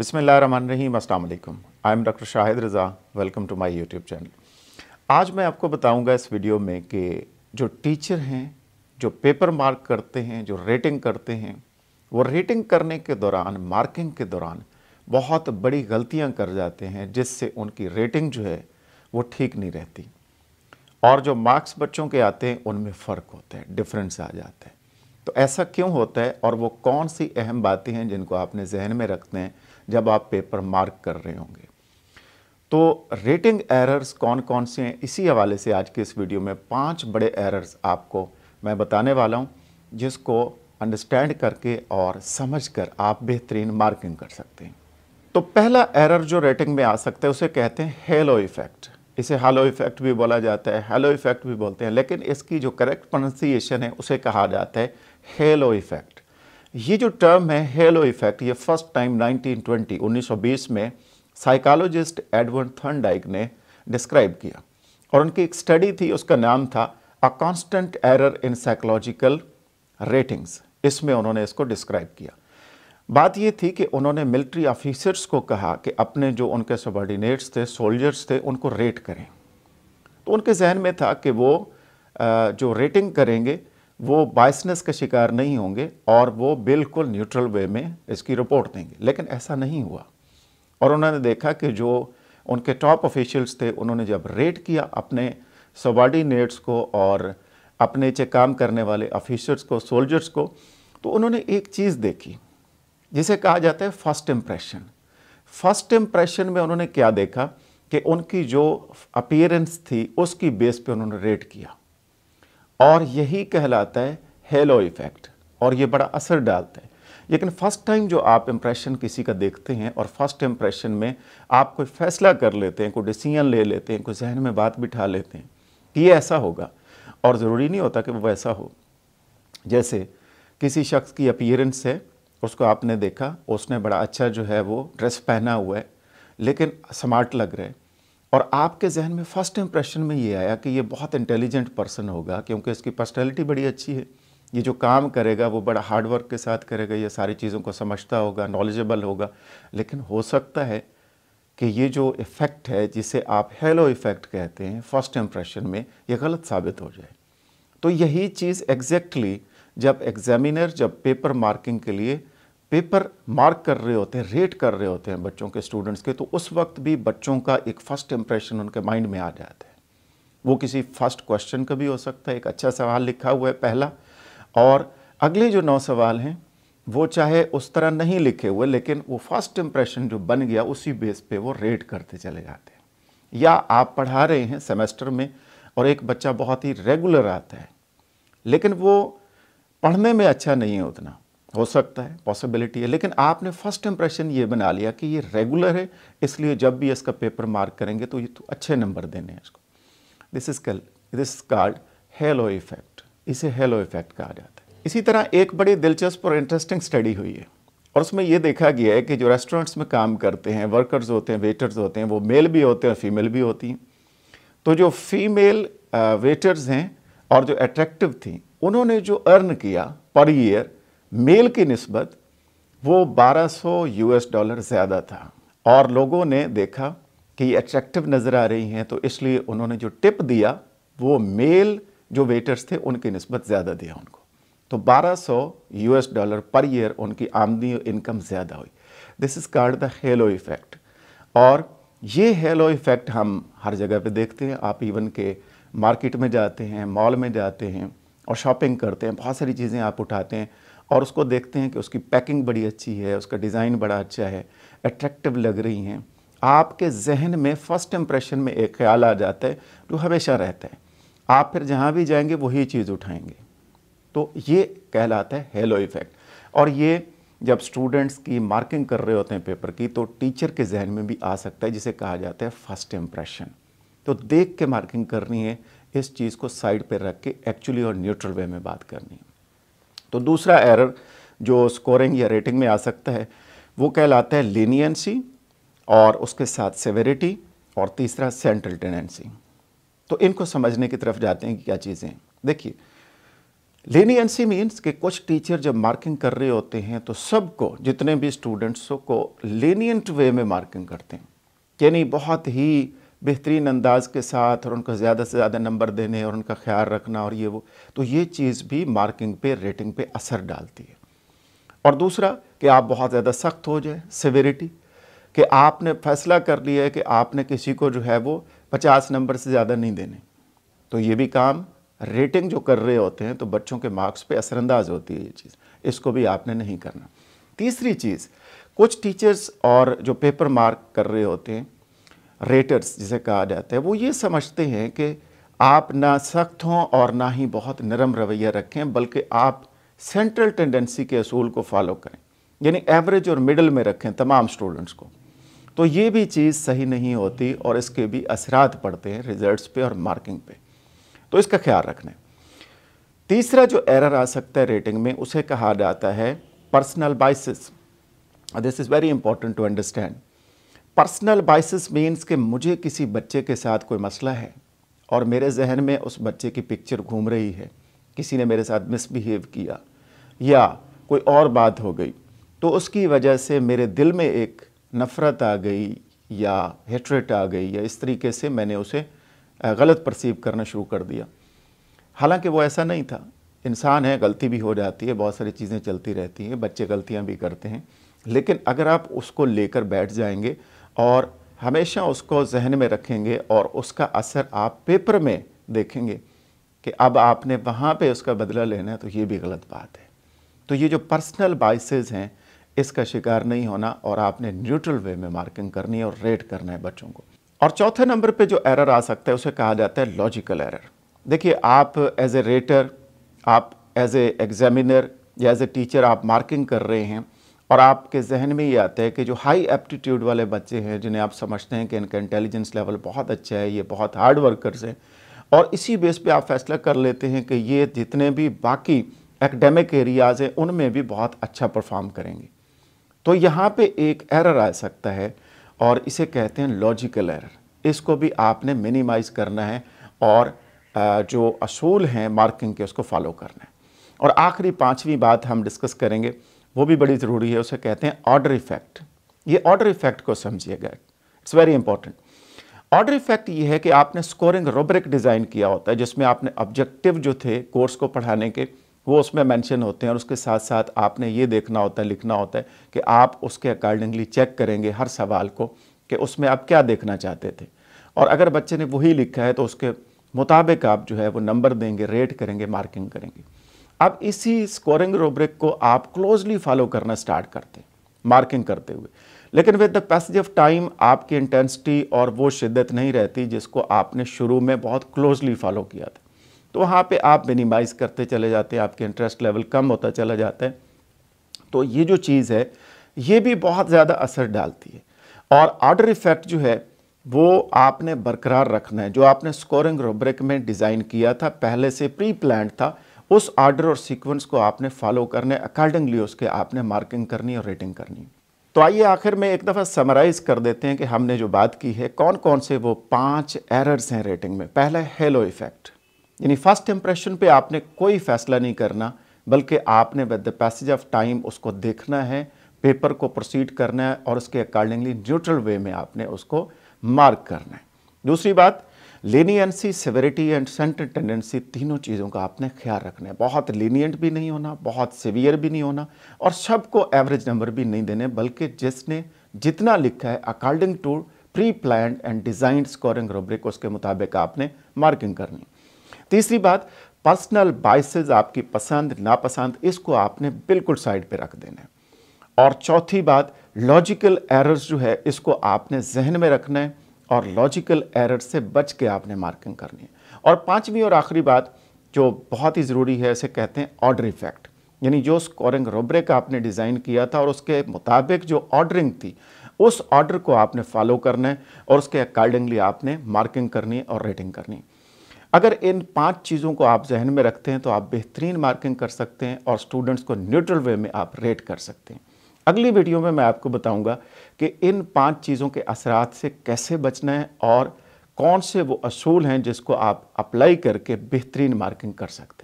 रही असल I am doctor Shahid Raza welcome to my YouTube channel आज मैं आपको बताऊंगा इस वीडियो में कि जो टीचर हैं जो पेपर मार्क करते हैं जो रेटिंग करते हैं वो रेटिंग करने के दौरान मार्किंग के दौरान बहुत बड़ी गलतियां कर जाते हैं जिससे उनकी रेटिंग जो है वो ठीक नहीं रहती और जो मार्क्स बच्चों के आते हैं उनमें फ़र्क होता है डिफरेंस आ जाता है तो ऐसा क्यों होता है और वो कौन सी अहम बातें हैं जिनको आपने जहन में रखते हैं जब आप पेपर मार्क कर रहे होंगे तो रेटिंग एरर्स कौन कौन से हैं इसी हवाले से आज के इस वीडियो में पांच बड़े एरर्स आपको मैं बताने वाला हूं जिसको अंडरस्टैंड करके और समझकर आप बेहतरीन मार्किंग कर सकते हैं तो पहला एरर जो रेटिंग में आ सकता है उसे कहते हैं हेलो इफ़ेक्ट इसे हेलो इफ़ेक्ट भी बोला जाता है हेलो इफ़ेक्ट भी बोलते हैं लेकिन इसकी जो करेक्ट प्रोनाउंसिएशन है उसे कहा जाता है हेलो इफ़ेक्ट ये जो टर्म है हेलो इफेक्ट ये फर्स्ट टाइम 1920 1920 में साइकोलॉजिस्ट एडवर्ड थर्नडाइक ने डिस्क्राइब किया और उनकी एक स्टडी थी उसका नाम था a constant error in psychological ratings इसमें उन्होंने इसको डिस्क्राइब किया बात ये थी कि उन्होंने मिलिट्री ऑफिसर्स को कहा कि अपने जो उनके सबॉर्डिनेट्स थे सोल्जर्स थे उनको रेट करें तो उनके जहन में था कि वो जो रेटिंग करेंगे वो बाइसनेस का शिकार नहीं होंगे और वो बिल्कुल न्यूट्रल वे में इसकी रिपोर्ट देंगे लेकिन ऐसा नहीं हुआ और उन्होंने देखा कि जो उनके टॉप ऑफिशियल्स थे उन्होंने जब रेड किया अपने सबॉर्डिनेट्स को और अपने चे काम करने वाले ऑफिसर्स को सोल्जर्स को तो उन्होंने एक चीज़ देखी जिसे कहा जाता है फर्स्ट इम्प्रेशन फर्स्ट इम्प्रेशन में उन्होंने क्या देखा कि उनकी जो अपीयरेंस थी उसकी बेस पे उन्होंने रेट किया और यही कहलाता है हेलो इफ़ेक्ट और ये बड़ा असर डालता है लेकिन फ़र्स्ट टाइम जो आप इम्प्रेशन किसी का देखते हैं और फर्स्ट इम्प्रेशन में आप कोई फ़ैसला कर लेते हैं कोई डिसीजन ले लेते हैं कोई जहन में बात बिठा लेते हैं कि ये ऐसा होगा और ज़रूरी नहीं होता कि वो वैसा हो जैसे किसी शख्स की अपीयरेंस है उसको आपने देखा उसने बड़ा अच्छा जो है वो ड्रेस पहना हुआ है लेकिन स्मार्ट लग रहा है और आपके जहन में फर्स्ट इम्प्रेशन में ये आया कि ये बहुत इंटेलिजेंट पर्सन होगा क्योंकि इसकी पर्सनैलिटी बड़ी अच्छी है ये जो काम करेगा वो बड़ा हार्डवर्क के साथ करेगा ये सारी चीज़ों को समझता होगा नॉलेजेबल होगा लेकिन हो सकता है कि ये जो इफ़ेक्ट है जिसे आप हेलो इफ़ेक्ट कहते हैं फर्स्ट इम्प्रेशन में ये गलत साबित हो जाए तो यही चीज़ एग्जैक्टली exactly जब एग्जामिनर जब पेपर मार्किंग के लिए पेपर मार्क कर रहे होते हैं रेट कर रहे होते हैं बच्चों के स्टूडेंट्स के तो उस वक्त भी बच्चों का एक फ़र्स्ट इम्प्रेशन उनके माइंड में आ जाता है वो किसी फर्स्ट क्वेश्चन का भी हो सकता है एक अच्छा सवाल लिखा हुआ है पहला और अगले जो नौ सवाल हैं वो चाहे उस तरह नहीं लिखे हुए लेकिन वो फर्स्ट इम्प्रेशन जो बन गया उसी बेस पे वो रेट करते चले जाते हैं या आप पढ़ा रहे हैं सेमेस्टर में और एक बच्चा बहुत ही रेगुलर आता है लेकिन वो पढ़ने में अच्छा नहीं है उतना हो सकता है पॉसिबिलिटी है लेकिन आपने फर्स्ट इंप्रेशन ये बना लिया कि ये रेगुलर है इसलिए जब भी इसका पेपर मार्क करेंगे तो ये तो अच्छे नंबर देने हैं इसको this is call this called halo effect इसे हेलो इफेक्ट कहा जाता है इसी तरह एक बड़ी दिलचस्प और इंटरेस्टिंग स्टडी हुई है और उसमें यह देखा गया है कि जो रेस्टोरेंट्स में काम करते हैं वर्कर्स होते हैं वेटर्स होते हैं वो मेल भी होते हैं और फीमेल भी होती हैं तो जो फीमेल वेटर्स uh, हैं और जो अट्रैक्टिव थी उन्होंने जो अर्न किया पर ईयर मेल की नस्बत वो 1200 यूएस डॉलर ज़्यादा था और लोगों ने देखा कि अट्रैक्टिव नज़र आ रही हैं तो इसलिए उन्होंने जो टिप दिया वो मेल जो वेटर्स थे उनकी नस्बत ज़्यादा दिया उनको तो 1200 यूएस डॉलर पर ईयर उनकी आमदनी और इनकम ज़्यादा हुई this is called the halo effect और ये हेलो इफ़ेक्ट हम हर जगह पे देखते हैं आप इवन के मार्केट में जाते हैं मॉल में जाते हैं और शॉपिंग करते हैं बहुत सारी चीज़ें आप उठाते हैं और उसको देखते हैं कि उसकी पैकिंग बड़ी अच्छी है उसका डिज़ाइन बड़ा अच्छा है अट्रैक्टिव लग रही हैं आपके जहन में फ़र्स्ट इम्प्रेशन में एक ख्याल आ जाता है जो हमेशा रहता है आप फिर जहाँ भी जाएंगे वही चीज़ उठाएंगे तो ये कहलाता है हेलो इफ़ेक्ट और ये जब स्टूडेंट्स की मार्किंग कर रहे होते हैं पेपर की तो टीचर के जहन में भी आ सकता है जिसे कहा जाता है फर्स्ट इम्प्रेशन तो देख के मार्किंग करनी है इस चीज़ को साइड पर रख के एक्चुअली और न्यूट्रल वे में बात करनी है तो दूसरा एरर जो स्कोरिंग या रेटिंग में आ सकता है वो कहलाता है लीनियंसी और उसके साथ सेवेरिटी और तीसरा सेंट्रल टेंडेंसी तो इनको समझने की तरफ जाते हैं कि क्या चीज़ें देखिए लेनियंसी मीन्स कि कुछ टीचर जब मार्किंग कर रहे होते हैं तो सबको जितने भी स्टूडेंट्स को लेनियंट वे में मार्किंग करते हैं यानी बहुत ही बेहतरीन अंदाज के साथ और उनका ज़्यादा से ज़्यादा नंबर देने और उनका ख्याल रखना और ये वो तो ये चीज़ भी मार्किंग पे रेटिंग पे असर डालती है और दूसरा कि आप बहुत ज़्यादा सख्त हो जाए सिवेरिटी कि आपने फैसला कर लिया है कि आपने किसी को जो है वो पचास नंबर से ज़्यादा नहीं देने तो ये भी काम रेटिंग जो कर रहे होते हैं तो बच्चों के मार्क्स पर असरअंदाज होती है ये चीज़ इसको भी आपने नहीं करना तीसरी चीज़ कुछ टीचर्स और जो पेपर मार्क कर रहे होते हैं रेटर्स जिसे कहा जाता है वो ये समझते हैं कि आप ना सख्त हों और ना ही बहुत नरम रवैया रखें बल्कि आप सेंट्रल टेंडेंसी के असूल को फॉलो करें यानी एवरेज और मिडल में रखें तमाम स्टूडेंट्स को तो ये भी चीज़ सही नहीं होती और इसके भी असरात पड़ते हैं रिजल्ट्स पे और मार्किंग पे तो इसका ख्याल रखना तीसरा जो एरर आ सकता है रेटिंग में उसे कहा जाता है personal biases this is very important to understand personal biases means कि मुझे किसी बच्चे के साथ कोई मसला है और मेरे जहन में उस बच्चे की पिक्चर घूम रही है किसी ने मेरे साथ मिसबिहेव किया या कोई और बात हो गई तो उसकी वजह से मेरे दिल में एक नफ़रत आ गई या हेटरेट आ गई या इस तरीके से मैंने उसे गलत परसीव करना शुरू कर दिया हालांकि वो ऐसा नहीं था इंसान है गलती भी हो जाती है बहुत सारी चीज़ें चलती रहती हैं बच्चे गलतियां भी करते हैं लेकिन अगर आप उसको लेकर बैठ जाएंगे और हमेशा उसको जहन में रखेंगे और उसका असर आप पेपर में देखेंगे कि अब आपने वहाँ पे उसका बदला लेना है तो ये भी गलत बात है तो ये जो पर्सनल बाइसेज हैं इसका शिकार नहीं होना और आपने न्यूट्रल वे में मार्किंग करनी है और रेट करना है बच्चों को और चौथे नंबर पे जो एरर आ सकता है उसे कहा जाता है लॉजिकल एरर देखिए आप एज ए रेटर आप एज ए एग्जामिनर या एज ए टीचर आप मार्किंग कर रहे हैं और आपके जहन में ये आता है कि जो हाई एप्टीट्यूड वाले बच्चे हैं जिन्हें आप समझते हैं कि इनका इंटेलिजेंस लेवल बहुत अच्छा है ये बहुत हार्ड वर्कर्स हैं और इसी बेस पे आप फैसला कर लेते हैं कि ये जितने भी बाकी एकेडमिक एरियाज़ हैं उनमें भी बहुत अच्छा परफॉर्म करेंगे तो यहाँ पर एक एरर आ सकता है और इसे कहते हैं लॉजिकल एरर इसको भी आपने मिनिमाइज करना है और जो असूल हैं मार्किंग के उसको फॉलो करना है और आखिरी पाँचवीं बात हम डिस्कस करेंगे वो भी बड़ी ज़रूरी है उसे कहते हैं ऑर्डर इफेक्ट ये ऑर्डर इफेक्ट को समझिएगा it's very important order effect ये है कि आपने स्कोरिंग रोब्रिक डिज़ाइन किया होता है जिसमें आपने ऑब्जेक्टिव जो थे कोर्स को पढ़ाने के वो उसमें मेंशन होते हैं और उसके साथ साथ आपने ये देखना होता है लिखना होता है कि आप उसके अकॉर्डिंगली चेक करेंगे हर सवाल को कि उसमें आप क्या देखना चाहते थे और अगर बच्चे ने वही लिखा है तो उसके मुताबिक आप जो है वो नंबर देंगे रेट करेंगे मार्किंग करेंगे अब इसी स्कोरिंग रूब्रिक को आप क्लोजली फॉलो करना स्टार्ट करते हैं मार्किंग करते हुए लेकिन with the passage of time आपकी इंटेंसिटी और वो शिद्दत नहीं रहती जिसको आपने शुरू में बहुत क्लोजली फॉलो किया था तो वहाँ पे आप मिनिमाइज़ करते चले जाते हैं आपके इंटरेस्ट लेवल कम होता चला जाता है तो ये जो चीज़ है ये भी बहुत ज़्यादा असर डालती है और आर्डर इफ़ेक्ट जो है वो आपने बरकरार रखना है जो आपने स्कोरिंग रूब्रिक में डिज़ाइन किया था पहले से प्री प्लान था उस ऑर्डर और सीक्वेंस को आपने फॉलो करने अकॉर्डिंगली उसके आपने मार्किंग करनी और रेटिंग करनी तो आइए आखिर में एक दफ़ा समराइज़ कर देते हैं कि हमने जो बात की है कौन कौन से वो पांच एरर्स हैं रेटिंग में पहला हेलो इफ़ेक्ट यानी फर्स्ट इंप्रेशन पे आपने कोई फैसला नहीं करना बल्कि आपने with the passage of time उसको देखना है पेपर को प्रोसीड करना है और उसके अकॉर्डिंगली न्यूट्रल वे में आपने उसको मार्क करना है दूसरी बात leniency severity and centre tendency तीनों चीज़ों का आपने ख्याल रखना है बहुत लीनियंट भी नहीं होना बहुत सिवियर भी नहीं होना और सबको एवरेज नंबर भी नहीं देने बल्कि जिसने जितना लिखा है according to pre plan and designed scoring rubric उसके मुताबिक आपने मार्किंग करनी तीसरी बात पर्सनल बाइसेज आपकी पसंद नापसंद इसको आपने बिल्कुल साइड पर रख देना है और चौथी बात लॉजिकल एरर्स जो है इसको आपने जहन में रखना है और लॉजिकल एरर से बच के आपने मार्किंग करनी है और पांचवी और आखिरी बात जो बहुत ही ज़रूरी है इसे कहते हैं ऑर्डर इफेक्ट यानी जो स्कोरिंग का आपने डिज़ाइन किया था और उसके मुताबिक जो ऑर्डरिंग थी उस ऑर्डर को आपने फॉलो करना है और उसके अकॉर्डिंगली आपने मार्किंग करनी और रेटिंग करनी अगर इन पांच चीज़ों को आप जहन में रखते हैं तो आप बेहतरीन मार्किंग कर सकते हैं और स्टूडेंट्स को न्यूट्रल वे में आप रेट कर सकते हैं अगली वीडियो में मैं आपको बताऊंगा कि इन पांच चीज़ों के असरात से कैसे बचना है और कौन से वो असूल हैं जिसको आप अप्लाई करके बेहतरीन मार्किंग कर सकते हैं